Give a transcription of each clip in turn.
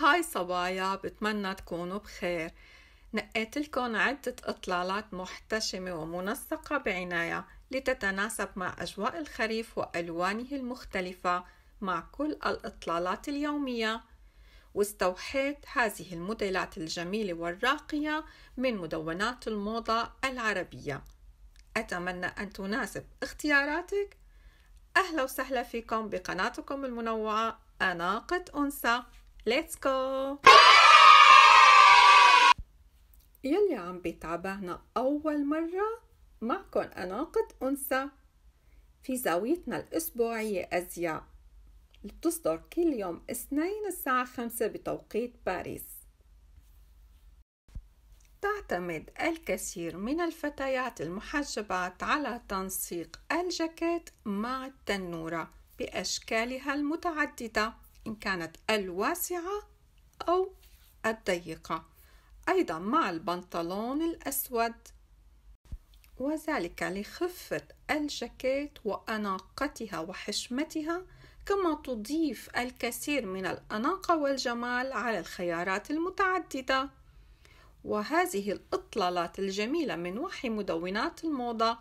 هاي صبايا بتمنى تكونوا بخير نقيت لكم عدة إطلالات محتشمة ومنسقة بعناية لتتناسب مع أجواء الخريف وألوانه المختلفة مع كل الإطلالات اليومية واستوحيت هذه الموديلات الجميلة والراقية من مدونات الموضة العربية أتمنى أن تناسب اختياراتك أهلا وسهلا فيكم بقناتكم المنوعة اناقة أنثى ليتس جو يلي عم بيتابعنا أول مرة أنا أناقد أنثى في زاويتنا الأسبوعية أزياء اللي بتصدر كل يوم اثنين الساعة خمسة بتوقيت باريس تعتمد الكثير من الفتيات المحجبات على تنسيق الجاكيت مع التنورة بأشكالها المتعددة إن كانت الواسعة أو الضيقة أيضا مع البنطلون الأسود وذلك لخفة الجاكيت وأناقتها وحشمتها كما تضيف الكثير من الأناقة والجمال على الخيارات المتعددة وهذه الإطلالات الجميلة من وحي مدونات الموضة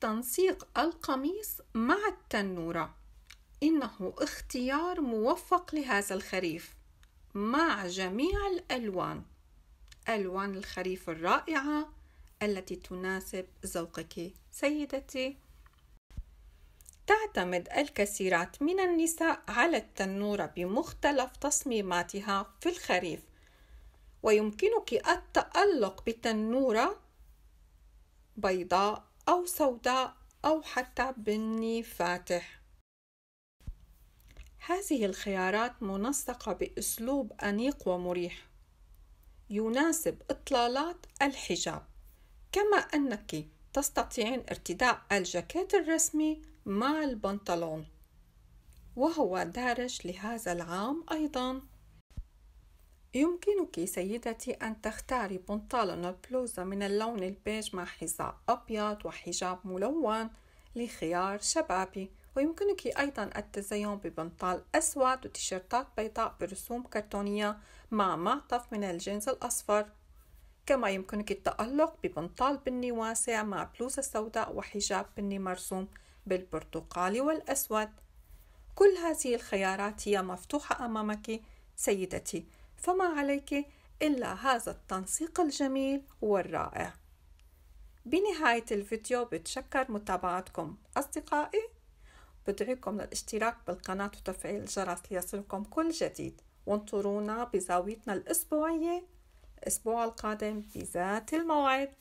تنسيق القميص مع التنورة إنه اختيار موفق لهذا الخريف مع جميع الألوان ألوان الخريف الرائعة التي تناسب ذوقك سيدتي تعتمد الكثيرات من النساء على التنورة بمختلف تصميماتها في الخريف ويمكنك التألق بتنورة بيضاء أو سوداء أو حتى بني فاتح هذه الخيارات منسقة بأسلوب أنيق ومريح يناسب إطلالات الحجاب كما أنك تستطيعين ارتداء الجاكيت الرسمي مع البنطلون وهو دارج لهذا العام أيضا يمكنك سيدتي أن تختاري بنطلون البلوزة من اللون البيج مع حذاء أبيض وحجاب ملون لخيار شبابي ويمكنك أيضا التزين ببنطال أسود وتيشيرتات بيضاء برسوم كرتونية مع معطف من الجنس الأصفر كما يمكنك التألق ببنطال بني واسع مع بلوزة سوداء وحجاب بني مرسوم بالبرتقالي والأسود كل هذه الخيارات هي مفتوحة أمامك سيدتي فما عليك إلا هذا التنسيق الجميل والرائع بنهاية الفيديو بتشكر متابعتكم أصدقائي بدعيكم للاشتراك بالقناة وتفعيل الجرس ليصلكم كل جديد وانطرونا بزاويتنا الأسبوعية الأسبوع القادم بذات الموعد